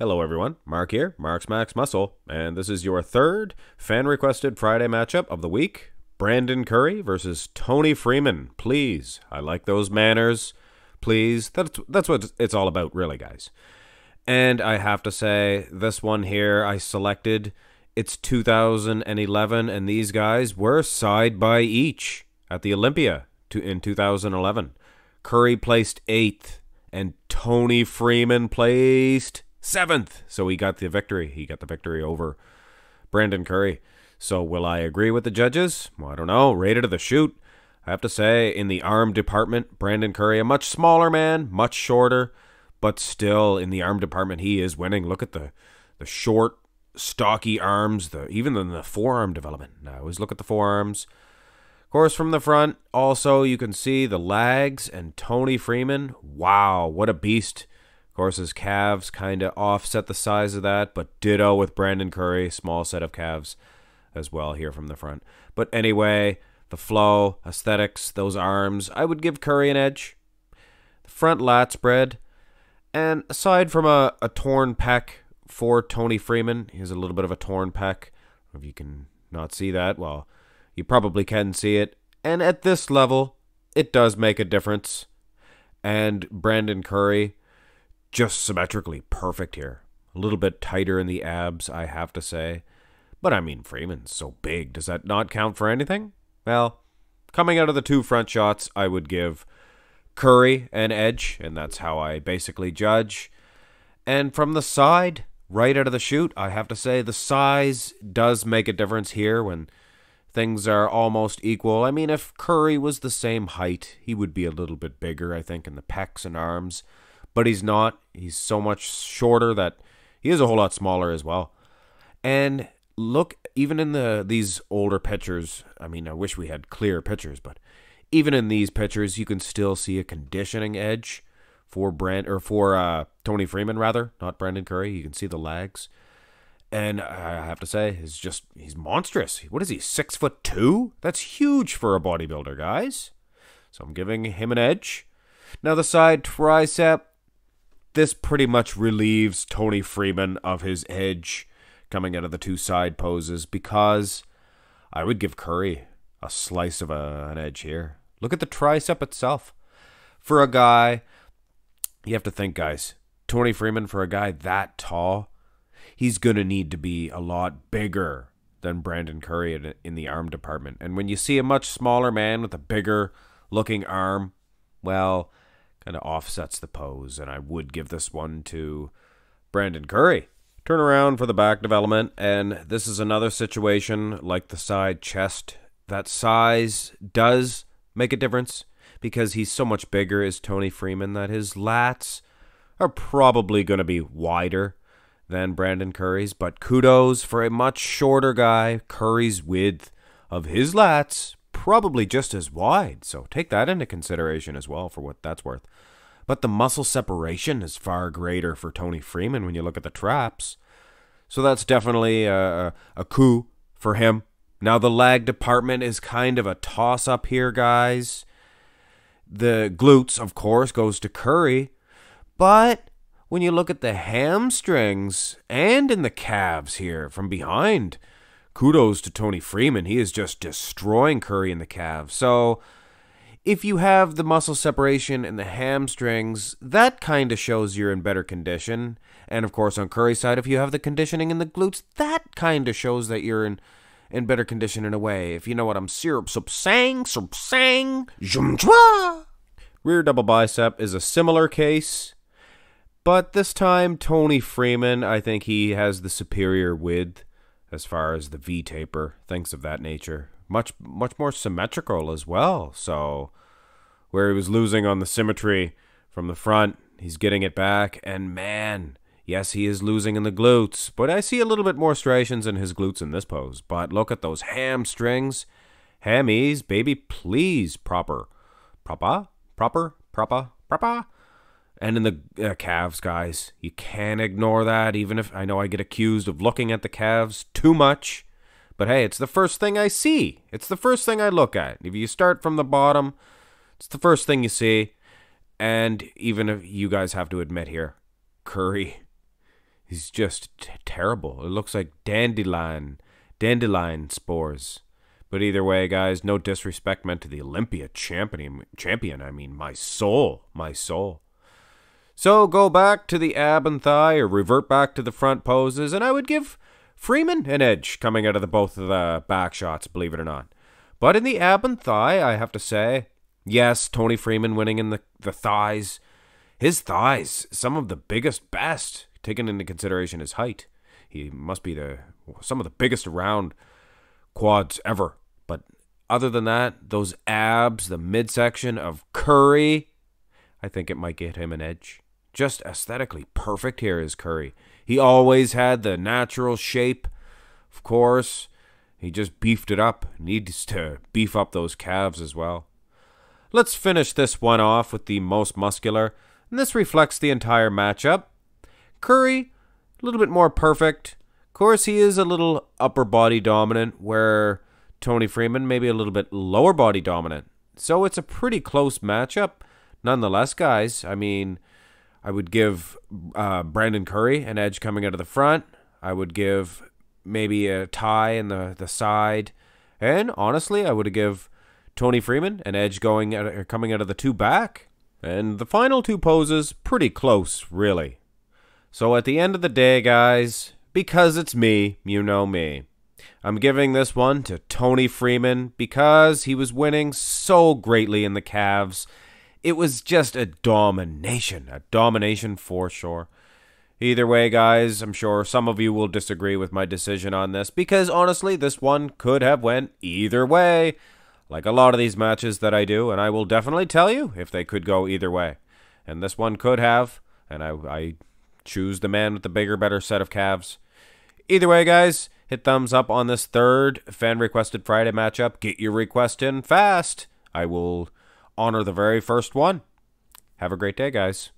Hello, everyone. Mark here, Mark's Max Muscle, and this is your third fan requested Friday matchup of the week Brandon Curry versus Tony Freeman. Please, I like those manners. Please. That's, that's what it's all about, really, guys. And I have to say, this one here I selected, it's 2011, and these guys were side by each at the Olympia in 2011. Curry placed eighth, and Tony Freeman placed seventh. So he got the victory. He got the victory over Brandon Curry. So will I agree with the judges? Well, I don't know. Rated to the shoot. I have to say, in the arm department, Brandon Curry, a much smaller man, much shorter, but still in the arm department, he is winning. Look at the the short, stocky arms, the even in the forearm development. I always look at the forearms. Of course, from the front, also you can see the legs and Tony Freeman. Wow, what a beast! Of course, his calves kind of offset the size of that, but ditto with Brandon Curry, small set of calves as well here from the front. But anyway, the flow, aesthetics, those arms, I would give Curry an edge. The front lat spread, and aside from a, a torn pec for Tony Freeman, has a little bit of a torn pec. If you can not see that, well, you probably can see it. And at this level, it does make a difference. And Brandon Curry, just symmetrically perfect here. A little bit tighter in the abs, I have to say. But I mean, Freeman's so big. Does that not count for anything? Well, coming out of the two front shots, I would give Curry an edge, and that's how I basically judge. And from the side, right out of the shoot, I have to say the size does make a difference here when things are almost equal. I mean, if Curry was the same height, he would be a little bit bigger, I think, in the pecs and arms but he's not. He's so much shorter that he is a whole lot smaller as well. And look, even in the these older pitchers, I mean, I wish we had clear pitchers, but even in these pitchers, you can still see a conditioning edge for Brand or for uh, Tony Freeman rather, not Brandon Curry. You can see the lags, and I have to say, he's just he's monstrous. What is he? Six foot two? That's huge for a bodybuilder, guys. So I'm giving him an edge. Now the side tricep, this pretty much relieves Tony Freeman of his edge coming out of the two side poses because I would give Curry a slice of a, an edge here. Look at the tricep itself. For a guy, you have to think, guys, Tony Freeman, for a guy that tall, he's going to need to be a lot bigger than Brandon Curry in, in the arm department. And when you see a much smaller man with a bigger looking arm, well, kind of offsets the pose. And I would give this one to Brandon Curry. Turn around for the back development, and this is another situation like the side chest. That size does make a difference because he's so much bigger as Tony Freeman that his lats are probably going to be wider than Brandon Curry's. But kudos for a much shorter guy. Curry's width of his lats probably just as wide, so take that into consideration as well for what that's worth. But the muscle separation is far greater for Tony Freeman when you look at the traps. So that's definitely a, a coup for him. Now, the lag department is kind of a toss up here, guys. The glutes, of course, goes to Curry. But when you look at the hamstrings and in the calves here from behind, kudos to Tony Freeman. He is just destroying Curry in the calves. So if you have the muscle separation in the hamstrings, that kind of shows you're in better condition. And of course, on Curry's side, if you have the conditioning in the glutes, that kind of shows that you're in in better condition in a way. If you know what I'm syrup subsang, subsang, jumtwa. Rear double bicep is a similar case, but this time Tony Freeman, I think he has the superior width as far as the V taper, things of that nature. Much much more symmetrical as well. So where he was losing on the symmetry from the front, he's getting it back, and man, yes, he is losing in the glutes, but I see a little bit more striations in his glutes in this pose. But look at those hamstrings, hammies, baby, please, proper, proper, proper, proper, proper. And in the uh, Cavs, guys, you can't ignore that, even if I know I get accused of looking at the Cavs too much. But hey, it's the first thing I see. It's the first thing I look at. If you start from the bottom, it's the first thing you see. And even if you guys have to admit here, Curry is just terrible. It looks like dandelion, dandelion spores. But either way, guys, no disrespect meant to the Olympia champion. Champion, I mean, my soul, my soul. So go back to the ab and thigh or revert back to the front poses, and I would give Freeman an edge coming out of the, both of the back shots, believe it or not. But in the ab and thigh, I have to say, yes, Tony Freeman winning in the, the thighs. His thighs, some of the biggest, best, taking into consideration his height. He must be the some of the biggest around quads ever. But other than that, those abs, the midsection of Curry, I think it might get him an edge. Just aesthetically perfect here is Curry. He always had the natural shape, of course. He just beefed it up. Needs to beef up those calves as well. Let's finish this one off with the most muscular, and this reflects the entire matchup. Curry, a little bit more perfect. Of course, he is a little upper body dominant, where Tony Freeman maybe a little bit lower body dominant. So it's a pretty close matchup. Nonetheless, guys, I mean, I would give uh, Brandon Curry an edge coming out of the front. I would give maybe a tie in the, the side. And honestly, I would give Tony Freeman an edge going out, uh, coming out of the two back. And the final two poses, pretty close, really. So at the end of the day, guys, because it's me, you know me. I'm giving this one to Tony Freeman because he was winning so greatly in the Cavs it was just a domination, a domination for sure. Either way, guys, I'm sure some of you will disagree with my decision on this because honestly, this one could have went either way. Like a lot of these matches that I do, and I will definitely tell you if they could go either way. And this one could have, and I, I choose the man with the bigger, better set of calves. Either way, guys, hit thumbs up on this third fan requested Friday matchup. Get your request in fast. I will honor the very first one. Have a great day, guys.